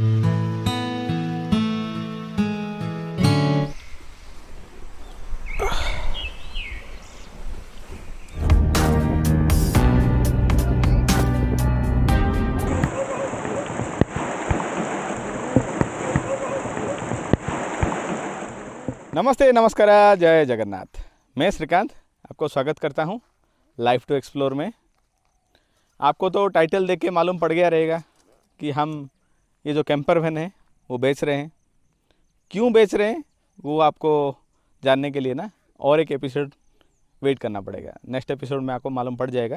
नमस्ते नमस्कार जय जगन्नाथ मैं श्रीकांत आपको स्वागत करता हूं लाइफ टू एक्सप्लोर में आपको तो टाइटल देख के मालूम पड़ गया रहेगा कि हम ये जो कैंपर वैन है वो बेच रहे हैं क्यों बेच रहे हैं वो आपको जानने के लिए ना और एक एपिसोड वेट करना पड़ेगा नेक्स्ट एपिसोड में आपको मालूम पड़ जाएगा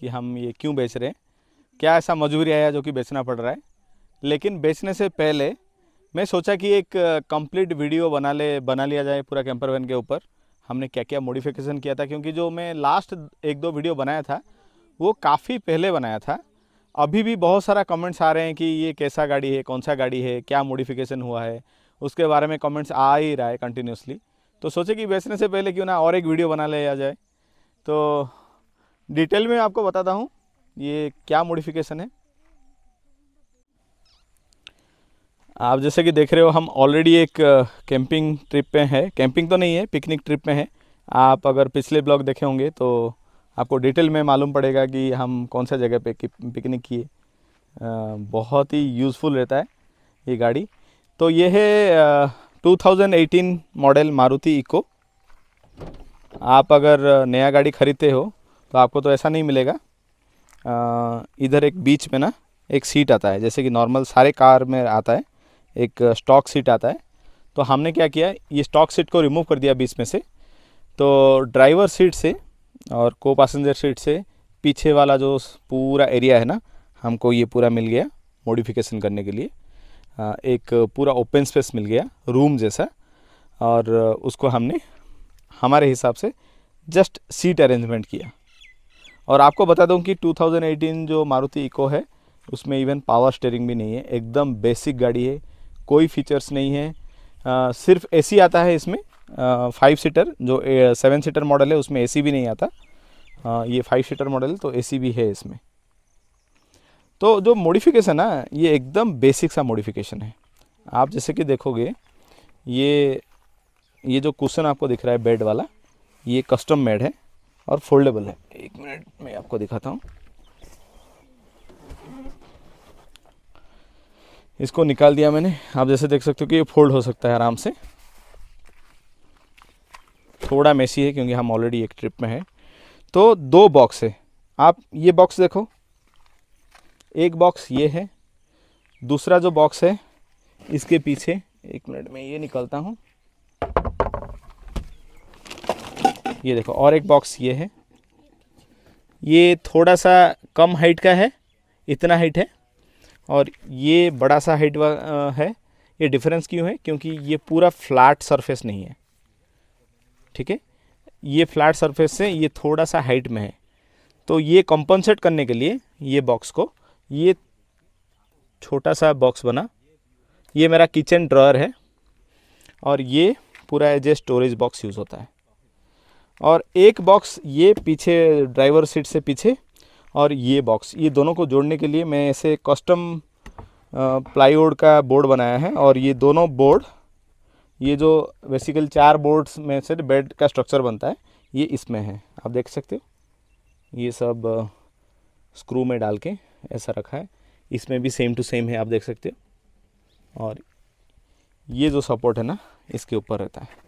कि हम ये क्यों बेच रहे हैं क्या ऐसा मजबूरी आया जो कि बेचना पड़ रहा है लेकिन बेचने से पहले मैं सोचा कि एक कंप्लीट वीडियो बना ले बना लिया जाए पूरा कैंपर वैन के ऊपर हमने क्या क्या मॉडिफिकेशन किया था क्योंकि जो मैं लास्ट एक दो वीडियो बनाया था वो काफ़ी पहले बनाया था अभी भी बहुत सारा कमेंट्स आ रहे हैं कि ये कैसा गाड़ी है कौन सा गाड़ी है क्या मॉडिफिकेशन हुआ है उसके बारे में कमेंट्स आ ही रहा है कंटिन्यूसली तो सोचे कि बेचने से पहले क्यों ना और एक वीडियो बना लिया जाए तो डिटेल में आपको बताता हूँ ये क्या मॉडिफिकेशन है आप जैसे कि देख रहे हो हम ऑलरेडी एक कैंपिंग ट्रिप पे हैं कैंपिंग तो नहीं है पिकनिक ट्रिप में हैं आप अगर पिछले ब्लॉग देखे होंगे तो आपको डिटेल में मालूम पड़ेगा कि हम कौन सा जगह पे पिकनिक किए बहुत ही यूज़फुल रहता है ये गाड़ी तो ये है 2018 मॉडल मारुति इको आप अगर नया गाड़ी ख़रीदते हो तो आपको तो ऐसा नहीं मिलेगा आ, इधर एक बीच में ना एक सीट आता है जैसे कि नॉर्मल सारे कार में आता है एक स्टॉक सीट आता है तो हमने क्या किया ये स्टॉक सीट को रिमूव कर दिया बीच में से तो ड्राइवर सीट से और को पैसेंजर सीट से पीछे वाला जो पूरा एरिया है ना हमको ये पूरा मिल गया मॉडिफिकेशन करने के लिए एक पूरा ओपन स्पेस मिल गया रूम जैसा और उसको हमने हमारे हिसाब से जस्ट सीट अरेंजमेंट किया और आपको बता दूं कि 2018 जो मारुति इको है उसमें इवन पावर स्टेयरिंग भी नहीं है एकदम बेसिक गाड़ी है कोई फीचर्स नहीं है आ, सिर्फ ए आता है इसमें फाइव सीटर जो सेवन सीटर मॉडल है उसमें एसी भी नहीं आता आ, ये फाइव सीटर मॉडल तो एसी भी है इसमें तो जो मॉडिफिकेशन है ये एकदम बेसिक सा मॉडिफिकेशन है आप जैसे कि देखोगे ये ये जो कुशन आपको दिख रहा है बेड वाला ये कस्टम मेड है और फोल्डेबल है एक मिनट में आपको दिखाता हूँ इसको निकाल दिया मैंने आप जैसे देख सकते हो कि ये फोल्ड हो सकता है आराम से थोड़ा मेसी है क्योंकि हम ऑलरेडी एक ट्रिप में हैं तो दो बॉक्स है आप ये बॉक्स देखो एक बॉक्स ये है दूसरा जो बॉक्स है इसके पीछे एक मिनट में ये निकलता हूँ ये देखो और एक बॉक्स ये है ये थोड़ा सा कम हाइट का है इतना हाइट है और ये बड़ा सा हाइट है ये डिफरेंस क्यों है क्योंकि ये पूरा फ्लैट सरफेस नहीं है ठीक है ये फ्लैट सरफेस से ये थोड़ा सा हाइट में है तो ये कॉम्पनसेट करने के लिए ये बॉक्स को ये छोटा सा बॉक्स बना ये मेरा किचन ड्रॉर है और ये पूरा as a storage box use होता है और एक बॉक्स ये पीछे ड्राइवर सीट से पीछे और ये बॉक्स ये दोनों को जोड़ने के लिए मैं ऐसे कस्टम प्लाईवुड का बोर्ड बनाया है और ये दोनों बोर्ड ये जो बेसिकली चार बोर्ड्स में से बेड का स्ट्रक्चर बनता है ये इसमें है आप देख सकते हो ये सब स्क्रू में डाल के ऐसा रखा है इसमें भी सेम टू सेम है आप देख सकते हो और ये जो सपोर्ट है ना इसके ऊपर रहता है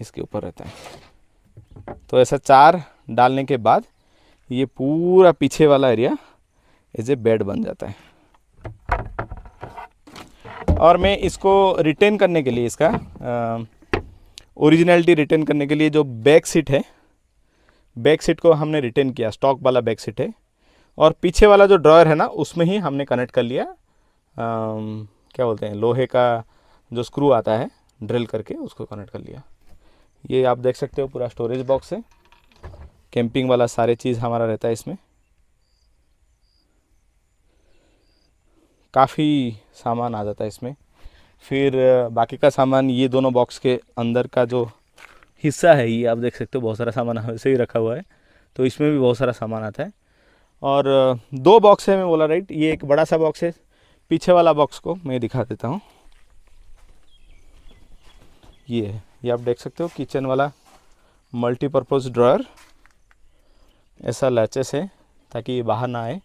इसके ऊपर रहता है तो ऐसा चार डालने के बाद ये पूरा पीछे वाला एरिया एज ए बेड बन जाता है और मैं इसको रिटेन करने के लिए इसका ओरिजिनलिटी रिटेन करने के लिए जो बैक सीट है बैक सीट को हमने रिटेन किया स्टॉक वाला बैक सीट है और पीछे वाला जो ड्रॉयर है ना उसमें ही हमने कनेक्ट कर लिया आ, क्या बोलते हैं लोहे का जो स्क्रू आता है ड्रिल करके उसको कनेक्ट कर लिया ये आप देख सकते हो पूरा स्टोरेज बॉक्स है कैंपिंग वाला सारे चीज़ हमारा रहता है इसमें काफ़ी सामान आ जाता है इसमें फिर बाकी का सामान ये दोनों बॉक्स के अंदर का जो हिस्सा है ये आप देख सकते हो बहुत सारा सामान वैसे ही रखा हुआ है तो इसमें भी बहुत सारा सामान आता है और दो बॉक्स है मैं बोला राइट ये एक बड़ा सा बॉक्स है पीछे वाला बॉक्स को मैं दिखा देता हूँ ये है ये आप देख सकते हो किचन वाला मल्टीपर्पज़ ड्रायर ऐसा लैचेस है ताकि ये बाहर ना आए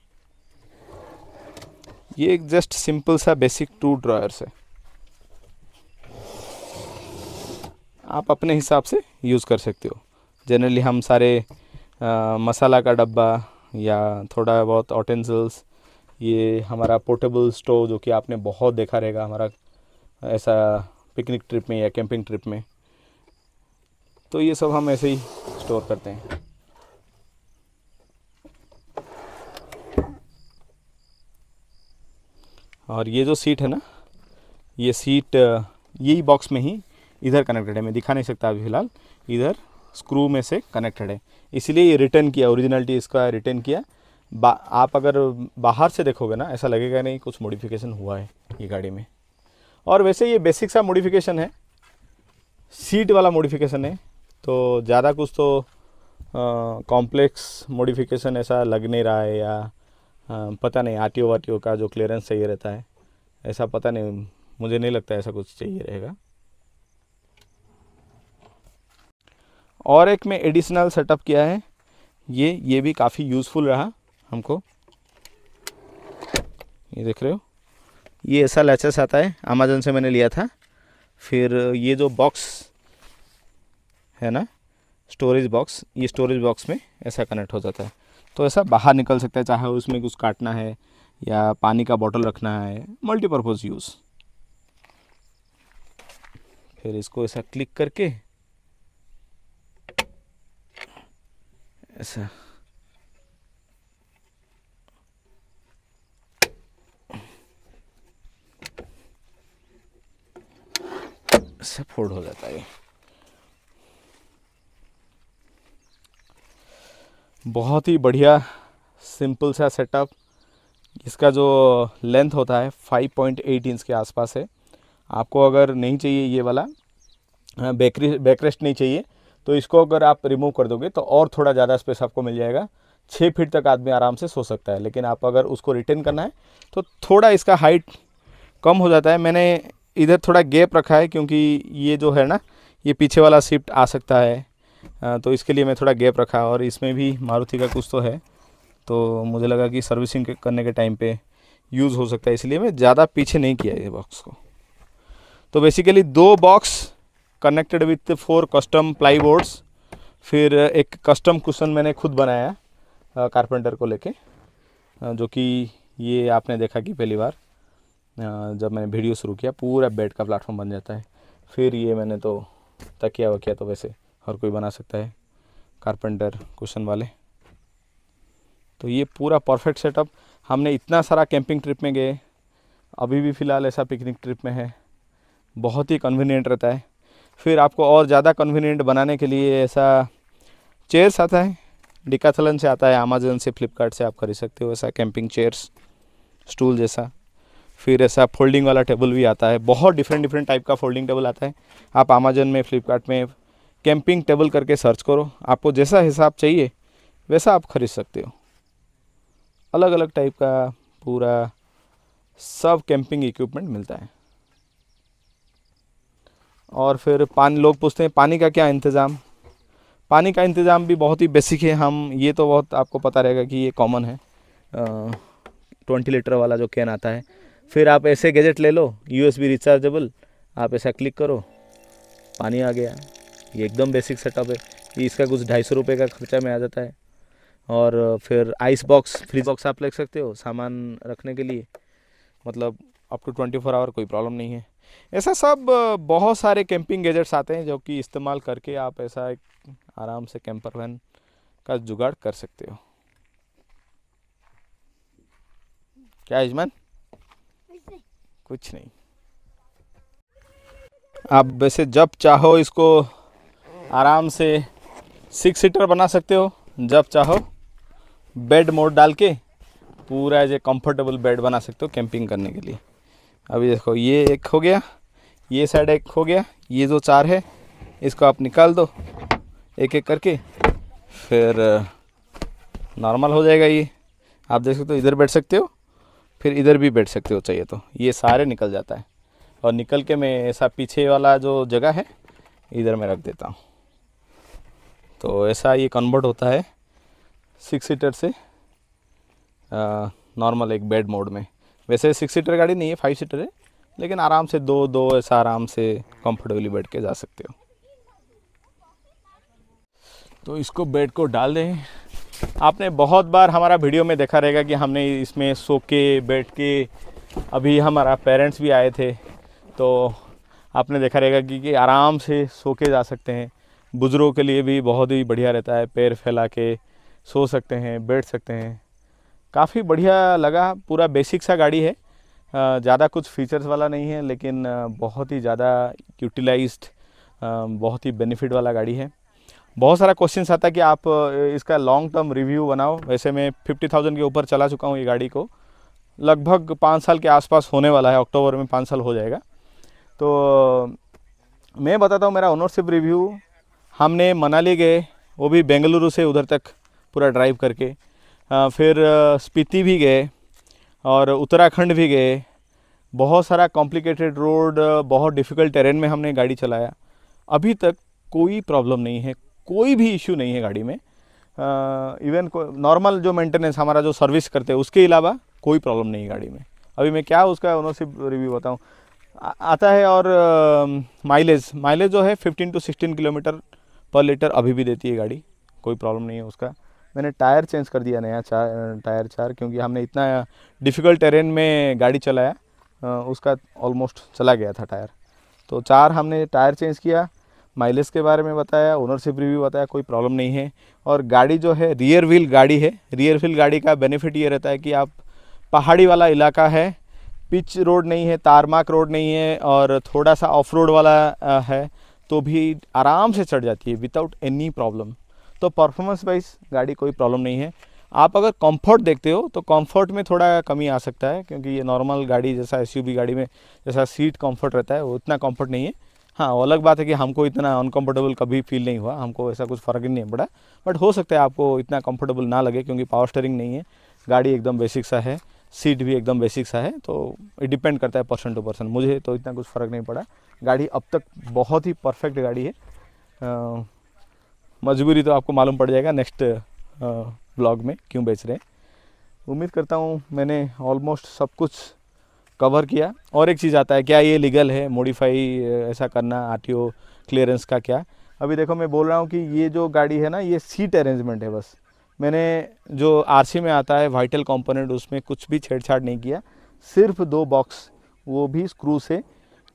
ये एक जस्ट सिंपल सा बेसिक टू ड्रॉयर्स है आप अपने हिसाब से यूज़ कर सकते हो जनरली हम सारे आ, मसाला का डब्बा या थोड़ा बहुत ऑटेंसल्स ये हमारा पोर्टेबल स्टोव जो कि आपने बहुत देखा रहेगा हमारा ऐसा पिकनिक ट्रिप में या कैंपिंग ट्रिप में तो ये सब हम ऐसे ही स्टोर करते हैं और ये जो सीट है ना ये सीट यही बॉक्स में ही इधर कनेक्टेड है मैं दिखा नहीं सकता अभी फ़िलहाल इधर स्क्रू में से कनेक्टेड है इसलिए ये रिटर्न किया ओरिजिनलिटी इसका रिटर्न किया बा, आप अगर बाहर से देखोगे ना ऐसा लगेगा नहीं कुछ मॉडिफिकेशन हुआ है ये गाड़ी में और वैसे ये बेसिक सा मॉडिफिकेशन है सीट वाला मॉडिफिकेशन है तो ज़्यादा कुछ तो कॉम्प्लेक्स मॉडिफिकेशन ऐसा लग नहीं रहा है या हाँ, पता नहीं R T O T O का जो क्लियरेंस चाहिए रहता है ऐसा पता नहीं मुझे नहीं लगता ऐसा कुछ चाहिए रहेगा और एक मैं एडिशनल सेटअप किया है ये ये भी काफ़ी यूज़फुल रहा हमको ये देख रहे हो ये ऐसा लैचेस आता है अमेजोन से मैंने लिया था फिर ये जो बॉक्स है ना स्टोरेज बॉक्स ये स्टोरेज बॉक्स में ऐसा कनेक्ट हो जाता है तो ऐसा बाहर निकल सकता है चाहे उसमें कुछ काटना है या पानी का बॉटल रखना है मल्टीपर्पज़ यूज़ फिर इसको ऐसा क्लिक करके ऐसा ऐसा फोल्ड हो जाता है बहुत ही बढ़िया सिंपल सा सेटअप इसका जो लेंथ होता है 5.8 इंच के आसपास है आपको अगर नहीं चाहिए ये वाला बेकरी हाँ, बैकरेस्ट नहीं चाहिए तो इसको अगर आप रिमूव कर दोगे तो और थोड़ा ज़्यादा स्पेस आपको मिल जाएगा छः फीट तक आदमी आराम से सो सकता है लेकिन आप अगर उसको रिटर्न करना है तो थोड़ा इसका हाइट कम हो जाता है मैंने इधर थोड़ा गैप रखा है क्योंकि ये जो है ना ये पीछे वाला शिफ्ट आ सकता है तो इसके लिए मैं थोड़ा गैप रखा और इसमें भी मारुति का कुछ तो है तो मुझे लगा कि सर्विसिंग करने के टाइम पे यूज़ हो सकता है इसलिए मैं ज़्यादा पीछे नहीं किया ये बॉक्स को तो बेसिकली दो box connected with four custom ply boards फिर एक कस्टम कुशन मैंने खुद बनाया कारपेंटर को लेके जो कि ये आपने देखा कि पहली बार जब मैंने वीडियो शुरू किया पूरा बेड का प्लेटफॉर्म बन जाता है फिर ये मैंने तो तकिया वकिया तो वैसे हर कोई बना सकता है कारपेंटर कुशन वाले तो ये पूरा परफेक्ट सेटअप हमने इतना सारा कैंपिंग ट्रिप में गए अभी भी फ़िलहाल ऐसा पिकनिक ट्रिप में है बहुत ही कन्वीनियंट रहता है फिर आपको और ज़्यादा कन्वीनियंट बनाने के लिए ऐसा चेयर्स आता है डिकाथलन से आता है अमेजन से फ्लिपकार्ट से आप खरीद सकते हो ऐसा कैंपिंग चेयर्स स्टूल जैसा फिर ऐसा फोल्डिंग वाला टेबल भी आता है बहुत डिफरेंट डिफरेंट टाइप का फोल्डिंग टेबल आता है आप अमेजन में फ्लिपकार्ट में कैंपिंग टेबल करके सर्च करो आपको जैसा हिसाब चाहिए वैसा आप ख़रीद सकते हो अलग अलग टाइप का पूरा सब कैंपिंग इक्विपमेंट मिलता है और फिर पान लोग पूछते हैं पानी का क्या इंतज़ाम पानी का इंतज़ाम भी बहुत ही बेसिक है हम ये तो बहुत आपको पता रहेगा कि ये कॉमन है ट्वेंटी लीटर वाला जो कैन आता है फिर आप ऐसे गैजेट ले लो यूएसबी रिचार्जेबल आप ऐसा क्लिक करो पानी आ गया ये एकदम बेसिक सेटअप है इसका कुछ ढाई सौ रुपये का खर्चा में आ जाता है और फिर आइस बॉक्स फ्रिज बॉक्स आप ले सकते हो सामान रखने के लिए मतलब up to twenty four hour कोई प्रॉब्लम नहीं है ऐसा सब बहुत सारे कैंपिंग गैजेट्स आते हैं जो कि इस्तेमाल करके आप ऐसा एक आराम से कैंपर वैन का जुगाड़ कर सकते हो क्या इजमान कुछ नहीं आप वैसे जब चाहो इसको आराम से सिक्स सीटर बना सकते हो जब चाहो बेड मोड डाल के पूरा एज ए कम्फर्टेबल बेड बना सकते हो कैंपिंग करने के लिए अभी देखो ये एक हो गया ये साइड एक हो गया ये जो चार है इसको आप निकाल दो एक एक करके फिर नॉर्मल हो जाएगा ये आप देख सकते हो इधर बैठ सकते हो फिर इधर भी बैठ सकते हो चाहिए तो ये सारे निकल जाता है और निकल के मैं ऐसा पीछे वाला जो जगह है इधर मैं रख देता हूँ तो ऐसा ये कन्वर्ट होता है सिक्स सीटर से नॉर्मल एक बेड मोड में वैसे सिक्स सीटर गाड़ी नहीं है फाइव सीटर है लेकिन आराम से दो दो ऐसा आराम से कंफर्टेबली बैठ के जा सकते हो तो इसको बेड को डाल दें आपने बहुत बार हमारा वीडियो में देखा रहेगा कि हमने इसमें सो के बैठ के अभी हमारा पेरेंट्स भी आए थे तो आपने देखा रहेगा कि, कि आराम से सो के जा सकते हैं बुज़ुर्गों के लिए भी बहुत ही बढ़िया रहता है पैर फैला के सो सकते हैं बैठ सकते हैं काफ़ी बढ़िया लगा पूरा बेसिक सा गाड़ी है ज़्यादा कुछ फीचर्स वाला नहीं है लेकिन बहुत ही ज़्यादा यूटिलाइज बहुत ही बेनिफिट वाला गाड़ी है बहुत सारा क्वेश्चन आता है कि आप इसका लॉन्ग टर्म रिव्यू बनाओ वैसे मैं फिफ्टी थाउजेंड के ऊपर चला चुका हूँ ये गाड़ी को लगभग पाँच साल के आसपास होने वाला है अक्टूबर में पाँच साल हो जाएगा तो मैं बताता हूँ मेरा ओनरशिप रिव्यू हमने मनाली गए वो भी बेंगलुरु से उधर तक पूरा ड्राइव करके आ, फिर स्पीति भी गए और उत्तराखंड भी गए बहुत सारा कॉम्प्लिकेटेड रोड बहुत डिफ़िकल्ट टेरेन में हमने गाड़ी चलाया अभी तक कोई प्रॉब्लम नहीं है कोई भी इशू नहीं है गाड़ी में इवन नॉर्मल जो मेंटेनेंस हमारा जो सर्विस करते हैं उसके अलावा कोई प्रॉब्लम नहीं है गाड़ी में अभी मैं क्या उसका ओनरशिप रिव्यू बताऊँ आता है और माइलेज माइलेज जो है fifteen to sixteen kilometre per litre अभी भी देती है गाड़ी कोई प्रॉब्लम नहीं है उसका मैंने टायर चेंज कर दिया नया चार टायर चार क्योंकि हमने इतना डिफ़िकल्ट टेरेन में गाड़ी चलाया उसका ऑलमोस्ट चला गया था टायर तो चार हमने टायर चेंज किया माइलेज के बारे में बताया ओनरशिप रिव्यू बताया कोई प्रॉब्लम नहीं है और गाड़ी जो है रियर व्हील गाड़ी है रियर व्हील गाड़ी का बेनिफिट ये रहता है कि आप पहाड़ी वाला इलाका है पिच रोड नहीं है तारमाक रोड नहीं है और थोड़ा सा ऑफ रोड वाला है तो भी आराम से चढ़ जाती है विदाउट एनी प्रॉब्लम तो परफॉर्मेंस वाइज गाड़ी कोई प्रॉब्लम नहीं है आप अगर कंफर्ट देखते हो तो कंफर्ट में थोड़ा कमी आ सकता है क्योंकि ये नॉर्मल गाड़ी जैसा एस गाड़ी में जैसा सीट कंफर्ट रहता है वो इतना कंफर्ट नहीं है हाँ वो अलग बात है कि हमको इतना अनकंफर्टेबल कभी फील नहीं हुआ हमको ऐसा कुछ फ़र्क ही नहीं पड़ा बट हो सकता है आपको इतना कंफर्टेबल ना लगे क्योंकि पावर स्टेरिंग नहीं है गाड़ी एकदम बेसिक सा है सीट भी एकदम बेसिक सा है तो डिपेंड करता है पर्सन टू पर्सन मुझे तो इतना कुछ फ़र्क नहीं पड़ा गाड़ी अब तक बहुत ही परफेक्ट गाड़ी है मजबूरी तो आपको मालूम पड़ जाएगा नेक्स्ट ब्लॉग में क्यों बेच रहे हैं उम्मीद करता हूँ मैंने ऑलमोस्ट सब कुछ कवर किया और एक चीज़ आता है क्या ये लीगल है मॉडिफाई ऐसा करना आर क्लियरेंस का क्या अभी देखो मैं बोल रहा हूँ कि ये जो गाड़ी है ना ये सीट अरेंजमेंट है बस मैंने जो आरसी में आता है वाइटल कंपोनेंट उसमें कुछ भी छेड़छाड़ नहीं किया सिर्फ दो बॉक्स वो भी स्क्रू से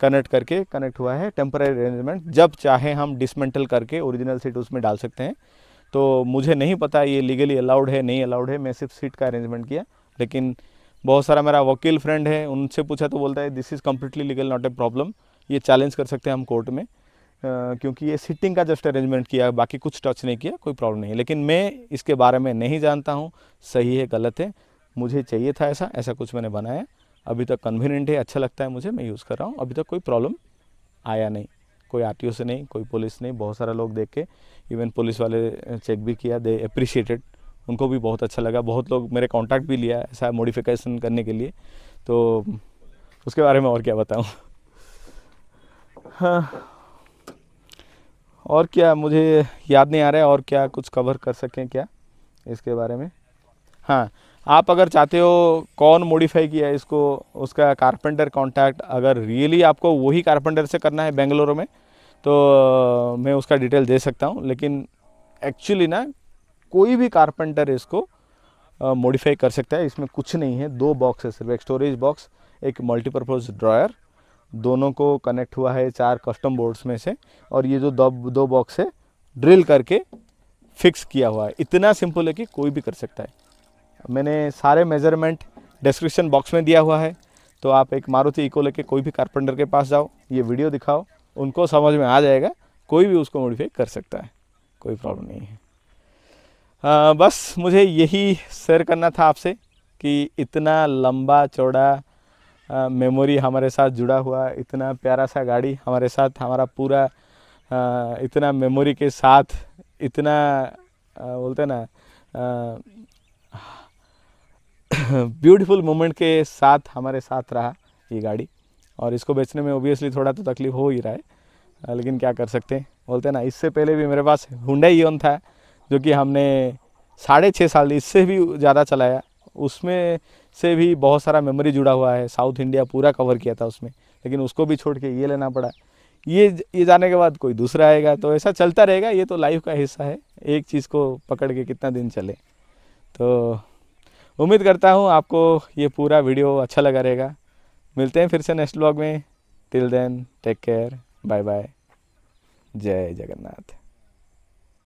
कनेक्ट करके कनेक्ट हुआ है टेम्पररी अरेंजमेंट जब चाहे हम डिसमेंटल करके ओरिजिनल सीट उसमें डाल सकते हैं तो मुझे नहीं पता ये लीगली अलाउड है नहीं अलाउड है मैं सिर्फ सीट का अरेंजमेंट किया लेकिन बहुत सारा मेरा वकील फ्रेंड है उनसे पूछा तो बोलता है this is completely legal not a problem ये चैलेंज कर सकते हैं हम कोर्ट में क्योंकि ये सीटिंग का जस्ट अरेंजमेंट किया बाकी कुछ टच नहीं किया कोई प्रॉब्लम नहीं है लेकिन मैं इसके बारे में नहीं जानता हूँ सही है गलत है मुझे चाहिए था ऐसा ऐसा कुछ मैंने बनाया अभी तक कन्वीनियंट है अच्छा लगता है मुझे मैं यूज़ कर रहा हूँ अभी तक कोई प्रॉब्लम आया नहीं कोई आर से नहीं कोई पुलिस नहीं बहुत सारे लोग देख के इवन पुलिस वाले चेक भी किया दे अप्रिशिएटेड उनको भी बहुत अच्छा लगा बहुत लोग मेरे कांटेक्ट भी लिया ऐसा मॉडिफिकेशन करने के लिए तो उसके बारे में और क्या बताऊँ हाँ और क्या मुझे याद नहीं आ रहा है और क्या कुछ कवर कर सकें क्या इसके बारे में हाँ आप अगर चाहते हो कौन मॉडिफाई किया है इसको उसका कारपेंटर कांटेक्ट अगर रियली आपको वही कारपेंटर से करना है बेंगलोर में तो मैं उसका डिटेल दे सकता हूँ लेकिन एक्चुअली ना कोई भी कारपेंटर इसको मॉडिफाई कर सकता है इसमें कुछ नहीं है दो बॉक्स है सिर्फ एक स्टोरेज बॉक्स एक मल्टीपर्पज़ ड्रायर दोनों को कनेक्ट हुआ है चार कस्टम बोर्ड्स में से और ये जो दो दो बॉक्स है ड्रिल करके फिक्स किया हुआ है इतना सिंपल है कि कोई भी कर सकता है मैंने सारे मेजरमेंट डिस्क्रिप्शन बॉक्स में दिया हुआ है तो आप एक मारुति इको लेके कोई भी कारपेंटर के पास जाओ ये वीडियो दिखाओ उनको समझ में आ जाएगा कोई भी उसको मॉडिफाई कर सकता है कोई प्रॉब्लम नहीं है आ, बस मुझे यही शेयर करना था आपसे कि इतना लंबा चौड़ा मेमोरी हमारे साथ जुड़ा हुआ इतना प्यारा सा गाड़ी हमारे साथ हमारा पूरा इतना मेमोरी के साथ इतना बोलते ना ब्यूटीफुल मोमेंट के साथ हमारे साथ रहा ये गाड़ी और इसको बेचने में ओबियसली थोड़ा तो तकलीफ हो ही रहा है लेकिन क्या कर सकते हैं बोलते ना इससे पहले भी मेरे पास हुंडई ईन था जो कि हमने साढ़े छः साल इससे भी ज़्यादा चलाया उसमें से भी बहुत सारा मेमोरी जुड़ा हुआ है साउथ इंडिया पूरा कवर किया था उसमें लेकिन उसको भी छोड़ के ये लेना पड़ा ये ये जाने के बाद कोई दूसरा आएगा तो ऐसा चलता रहेगा ये तो लाइफ का हिस्सा है एक चीज़ को पकड़ के कितना दिन चले तो उम्मीद करता हूँ आपको ये पूरा वीडियो अच्छा लगा रहेगा मिलते हैं फिर से नेक्स्ट ब्लॉग में till then take care bye bye Jai Jagannath